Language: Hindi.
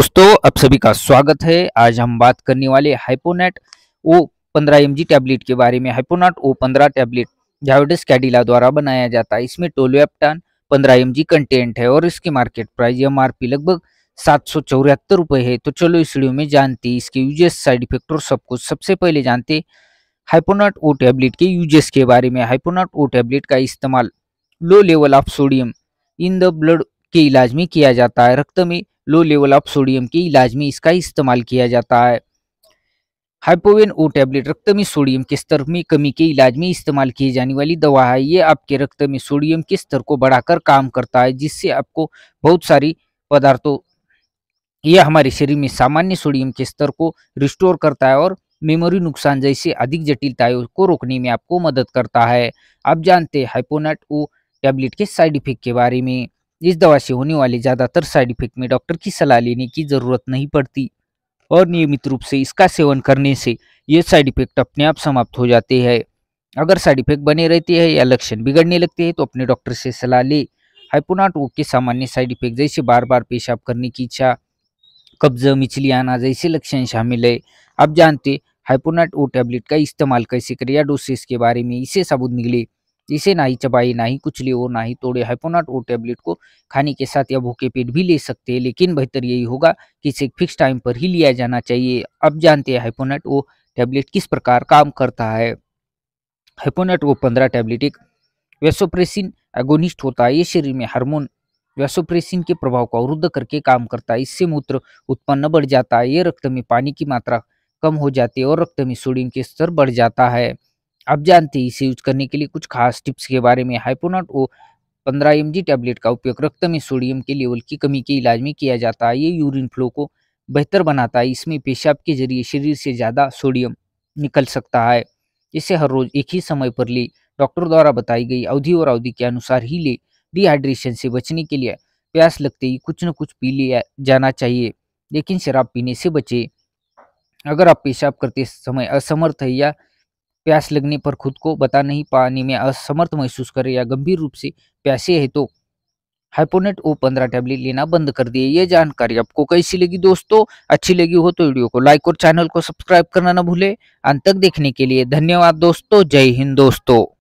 दोस्तों आप सभी का स्वागत है आज हम बात करने वाले हाइपोनेट ओ पंद्रह एम टैबलेट के बारे में हाइपोनेट ओ पंद्रह टैबलेट जावेडस कैडिला द्वारा बनाया जाता है इसमें टोलोएप्टान पंद्रह एम कंटेंट है और इसकी मार्केट प्राइस एम लगभग सात सौ चौहत्तर रुपये है तो चलो इस वीडियो में जानते इसके यूजेस साइड इफेक्ट और सब कुछ सबसे पहले जानते हाइपोनाट ओ टैबलेट के यूजेस के बारे में हाइपोनाट ओ टैबलेट का इस्तेमाल low level of sodium in the blood के इलाज में किया जाता है रक्त में लो लेवल ऑफ सोडियम के इलाज में इसका इस्तेमाल किया जाता है हाइपोवेन ओ टैबलेट रक्त में सोडियम के स्तर में कमी के इलाज में इस्तेमाल की जाने वाली दवा है ये आपके रक्त में सोडियम के स्तर को बढ़ाकर काम करता है जिससे आपको बहुत सारी पदार्थों यह हमारे शरीर में सामान्य सोडियम के स्तर को रिस्टोर करता है और मेमोरी नुकसान जैसे अधिक जटिलताओं को रोकने में आपको मदद करता है आप जानते हैं हाइपोनाट ओ टैबलेट के साइड इफेक्ट के बारे में इस दवा से होने वाले ज़्यादातर साइड इफेक्ट में डॉक्टर की सलाह लेने की ज़रूरत नहीं पड़ती और नियमित रूप से इसका सेवन करने से ये साइड इफेक्ट अपने आप समाप्त हो जाते हैं अगर साइड इफेक्ट बने रहते हैं या लक्षण बिगड़ने लगते हैं तो अपने डॉक्टर से सलाह ले हाइपोनाट वो के सामान्य साइड इफेक्ट जैसे बार बार पेशाब करने की इच्छा कब्ज मिचली आना जैसे लक्षण शामिल है आप जानते हाइपोनाट ओ टैबलेट का इस्तेमाल कैसे करें या डोसेस के बारे में इसे सबूत निकले इसे ना ही चबाई ना ही कुछ लिए और ना ही तोड़े हाइपोनाट और टेबलेट को खाने के साथ या भूखे पेट भी ले सकते हैं लेकिन बेहतर यही होगा कि इसे फिक्स टाइम पर ही लिया जाना चाहिए अब जानते हैं हाइपोनाट वो टैबलेट किस प्रकार काम करता है हाइपोनाट वो पंद्रह टैबलेट एक वेसोप्रेसिन एगोनिस्ट होता है ये शरीर में हार्मोन वेसोप्रेसिन के प्रभाव को अवरुद्ध करके काम करता है इससे मूत्र उत्पन्न बढ़ जाता है ये रक्त में पानी की मात्रा कम हो जाती है और रक्त में सोडियम के स्तर बढ़ जाता है आप जानते हैं इसे यूज करने के लिए कुछ खास टिप्स के बारे में हाइपोनट ओ पंद्रह एम टैबलेट का उपयोग रक्त में सोडियम के लेवल की कमी के इलाज में किया जाता है ये यूरिन फ्लो को बेहतर बनाता है इसमें पेशाब के जरिए शरीर से ज़्यादा सोडियम निकल सकता है इसे हर रोज एक ही समय पर ले डॉक्टर द्वारा बताई गई अवधि और अवधि के अनुसार ही ले डिहाइड्रेशन से बचने के लिए प्यास लगते ही कुछ न कुछ पी लिया जाना चाहिए लेकिन शराब पीने से बचे अगर आप पेशाब करते समय असमर्थ है या प्यास लगने पर खुद को बता नहीं पाने में असमर्थ महसूस करें या गंभीर रूप से प्यासे है तो हाइपोनेट ओ पंद्रह टैबलेट लेना बंद कर दिए ये जानकारी आपको कैसी लगी दोस्तों अच्छी लगी हो तो वीडियो को लाइक और चैनल को सब्सक्राइब करना ना भूले अंत तक देखने के लिए धन्यवाद दोस्तों जय हिंद दोस्तों